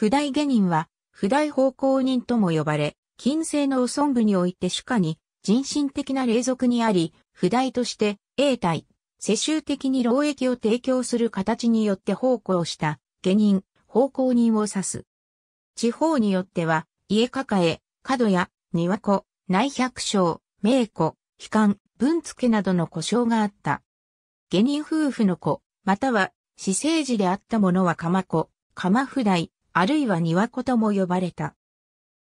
不代下人は、不代奉公人とも呼ばれ、近世の右尊部において主家に、人身的な霊俗にあり、不代として、永代、世襲的に労役を提供する形によって奉公した、下人、奉公人を指す。地方によっては、家抱え、角や、庭子、内百姓、名子、悲観、文付などの故障があった。下人夫婦の子、または、私生児であった者は鎌子、鎌不代、あるいは庭子とも呼ばれた。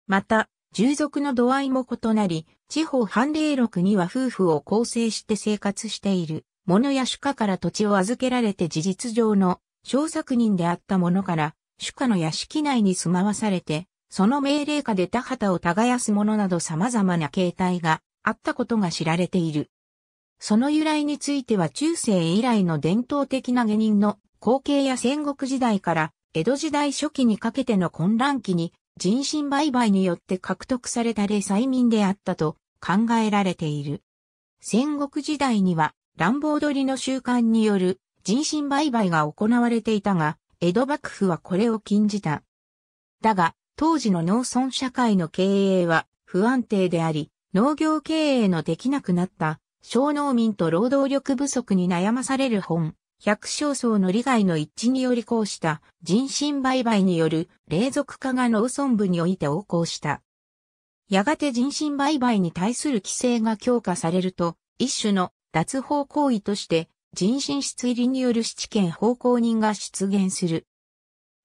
また、従属の度合いも異なり、地方判例録には夫婦を構成して生活している、者や主家から土地を預けられて事実上の小作人であった者から、主家の屋敷内に住まわされて、その命令下で田畑を耕す者など様々な形態があったことが知られている。その由来については中世以来の伝統的な下人の後継や戦国時代から江戸時代初期にかけての混乱期に人身売買によって獲得された零催民であったと考えられている。戦国時代には乱暴取りの習慣による人身売買が行われていたが、江戸幕府はこれを禁じた。だが、当時の農村社会の経営は不安定であり、農業経営のできなくなった小農民と労働力不足に悩まされる本、百姓層の利害の一致によりこうした人身売買による霊俗化が農村部において横行した。やがて人身売買に対する規制が強化されると、一種の脱法行為として人身質入りによる七権奉公人が出現する。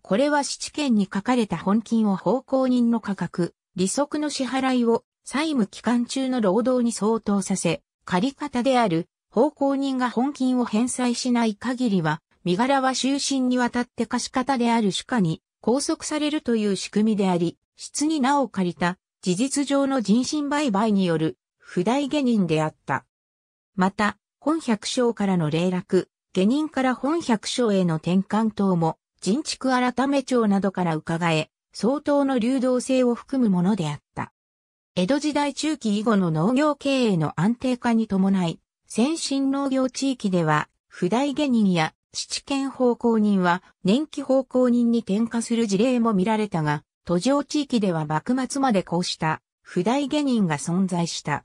これは七権に書かれた本金を奉公人の価格、利息の支払いを債務期間中の労働に相当させ、借方である奉公人が本金を返済しない限りは、身柄は終身にわたって貸方である主家に拘束されるという仕組みであり、質に名を借りた事実上の人身売買による不代下人であった。また、本百姓からの霊落、下人から本百姓への転換等も、人畜改め帳などから伺え、相当の流動性を含むものであった。江戸時代中期以後の農業経営の安定化に伴い、先進農業地域では、不代下人や七県奉公人は年期奉公人に転嫁する事例も見られたが、途上地域では幕末までこうした不代下人が存在した。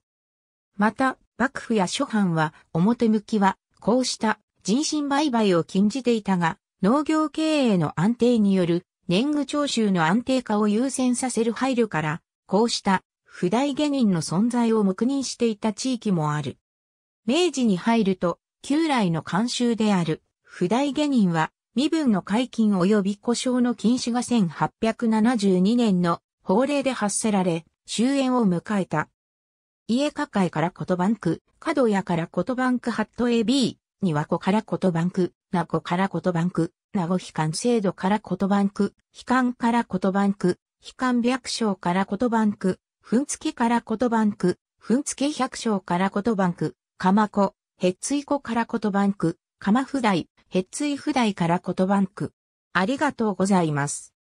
また、幕府や諸藩は表向きはこうした人身売買を禁じていたが、農業経営の安定による年貢徴収の安定化を優先させる配慮から、こうした不代下人の存在を黙認していた地域もある。明治に入ると、旧来の慣習である、不代下人は、身分の解禁及び故障の禁止が1872年の法令で発せられ、終焉を迎えた。家下界から言んく、角屋から言番区ハット AB、に庭子から言んく、名子から言んく、名護悲観制度から言んく、悲観から言んく、悲観百姓から言んく、踏ん付きから言んく、踏ん付き百姓から言んく、鎌子へっつい子から言葉んく鎌かふだい、へっついふだいから言葉んくありがとうございます。